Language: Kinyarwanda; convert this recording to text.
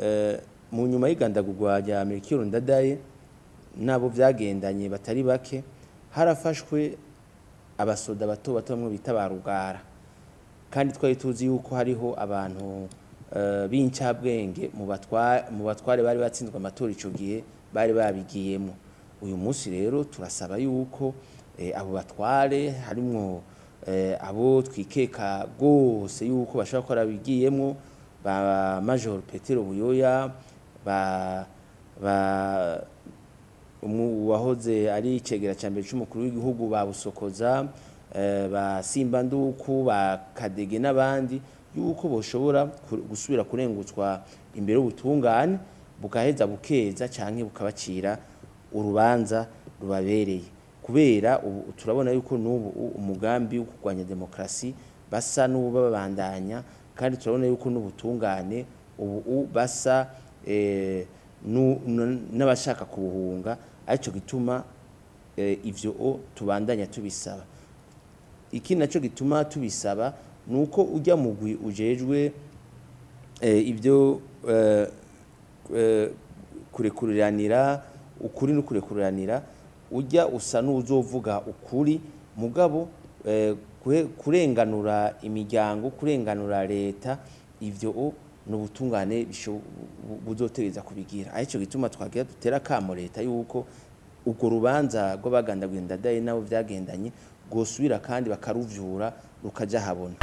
Eh, mu nyuma y'igandagurwa rya mirikiro ndadaye n'abo byagendanye batari bake harafashwe abasoda bato bato bamwe bita ba rugara kandi twari tuzi yuko hariho abantu eh, b'incabwenge mu batware bari batsinzwe amatora icyo gihe bari babigiyemo uyu munsi rero turasaba yuko eh, abo batware harimo abo twikeka rwose yuko bashobora kuba barabigiyemo ba major petero buyoya uwahoze ari icegera cya mbere cy'umukuru w'igihugu babusokoza ba eh, simba nduku ba kadege n'abandi yuko bashobora gusubira kurengutswa imbere y'ubutungane bugaheza bukeza cyangwa bukabacira urubanza rubabereye kubera turabona yuko n'ubu umugambi wo kurwanya demokarasi basa n'ubu babandanya kandi turabona yuko n'ubutungane ubu basa eh, n'abashaka kubuhunga aricyo gituma eh, ibyo tubandanya tubisaba ikindi nacyo gituma tubisaba ni uko ujya mugwi ujejwe eh, ibyo kurekuriranira ukuri no kurekuriranira ujya usa n'uzovuga ukuri mugabo kurenganura imiryango kurenganura leta ivyo n'ubutungane buzotegereza kubigira aho ico gituma twagira dutera akamo leta yuko urwo rubanza rw'abagandaguye ndadaye nabo vyagendanye gosubira kandi bakaruvyura rukaja habona